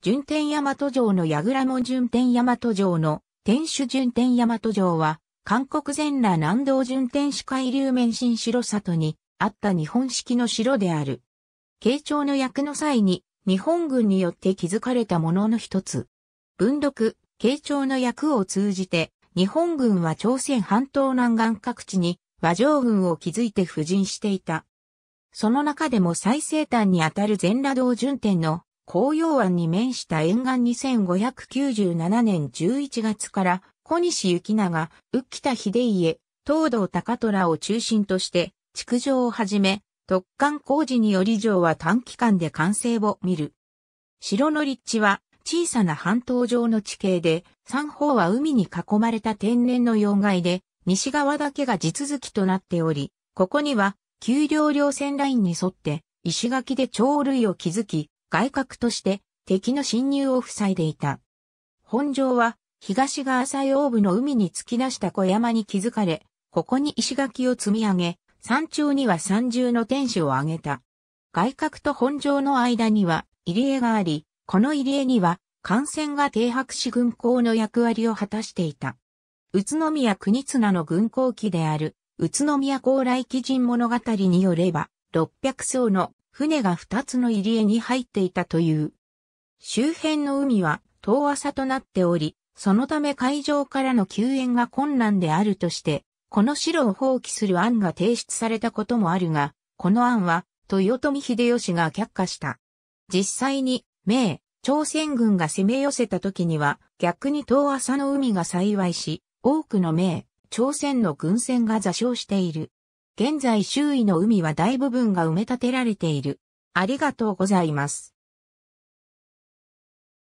順天大和城の矢倉門順天大和城の天守順天大和城は、韓国全羅南道順天守海流面新城里にあった日本式の城である。慶長の役の際に日本軍によって築かれたものの一つ。文読、慶長の役を通じて、日本軍は朝鮮半島南岸各地に和上軍を築いて布陣していた。その中でも最西端にあたる全羅道順天の紅葉湾に面した沿岸2597年11月から小西行長、浮田秀家、東道高虎を中心として、築城をはじめ、突貫工事により城は短期間で完成を見る。城の立地は小さな半島上の地形で、三方は海に囲まれた天然の要害で、西側だけが地続きとなっており、ここには、丘陵稜線ラインに沿って、石垣で鳥類を築き、外角として敵の侵入を塞いでいた。本城は東側西欧部の海に突き出した小山に築かれ、ここに石垣を積み上げ、山頂には三重の天守を挙げた。外角と本城の間には入り江があり、この入り江には艦船が停泊し軍港の役割を果たしていた。宇都宮国綱の軍港記である、宇都宮高来基人物語によれば、600の船が2つの入り江に入っていたという。周辺の海は遠浅となっており、そのため海上からの救援が困難であるとして、この城を放棄する案が提出されたこともあるが、この案は、豊臣秀吉が却下した。実際に、明、朝鮮軍が攻め寄せた時には、逆に遠浅の海が幸いし、多くの明、朝鮮の軍船が座礁している。現在周囲の海は大部分が埋め立てられている。ありがとうございます。